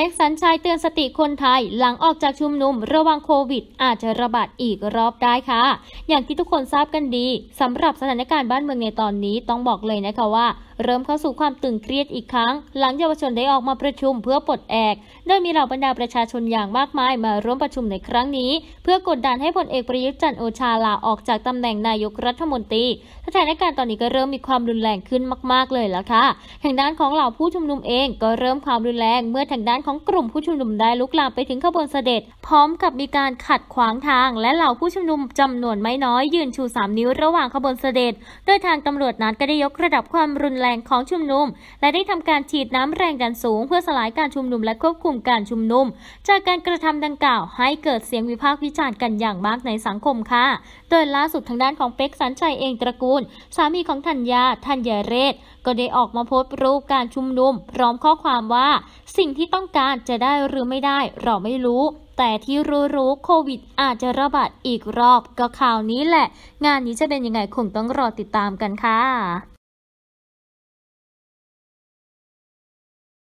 ล็กสัญชัยเตือนสติคนไทยหลังออกจากชุมนุม ระวังโควิดอาจจะระบาดอีกรอบได้ค่ะ อย่างที่ทุกคนทราบกันดีสำหรับสถานการณ์บ้านเมืองในตอนนี้ต้องบอกเลยนะคะว่าเริ่มเข้าสู่ความตึงเครียดอีกครั้ง หลังเยาวชนได้ออกมาประชุมเพื่อปลดแอกโดยมีเหล่าบรรดาประชาชนอย่างมากมาย มาร่วมประชุมในครั้งนี้ เพื่อกดดันให้พลเอกประยุทธ์จันโอชาลา ออกจากตำแหน่งนายกรัฐมนตรีสถานการณ์ตอนนี้ก็เริ่มมีความรุนแรงขึ้นมากๆเลยแล้วค่ะทางด้านของเหล่าผู้ชุมนุมเองก็เริ่มความรุนแรง เมื่อทางด้านของกลุ่มผู้ชุมนุมได้ลุกลามไปถึงขบวนเสด็จ พร้อมกับมีการขัดขวางทาง และเหล่าผู้ชุมนุมจำนวนไม่น้อย ยืนชู 3 นิ้วระหว่างขบวนเสด็จโดยทางตำรวจนั้นก็ได้ยกระดับความรุนแรงรงของชุมนุม และได้ทำการฉีดน้ำแรงดันสูง เพื่อสลายการชุมนุม และควบคุมการชุมนุมจากการกระทำดังกล่าวให้เกิดเสียงวิพากษ์วิจารณ์กันอย่างมากในสังคมค่ะโดยล่าสุดทางด้านของเป็กสันชัยเองตระกูลสามีของธัญญาธัญญาเรศก็ได้ออกมาโพสต์รูปการชุมนุม พร้อมข้อความว่า สิ่งที่ต้องการจะได้หรือไม่ได้เราไม่รู้ แต่ที่รู้ๆโควิดอาจจะระบาดอีกรอบก็ข่าวนี้แหละ งานนี้จะเป็นยังไงคงต้องรอติดตามกันค่ะ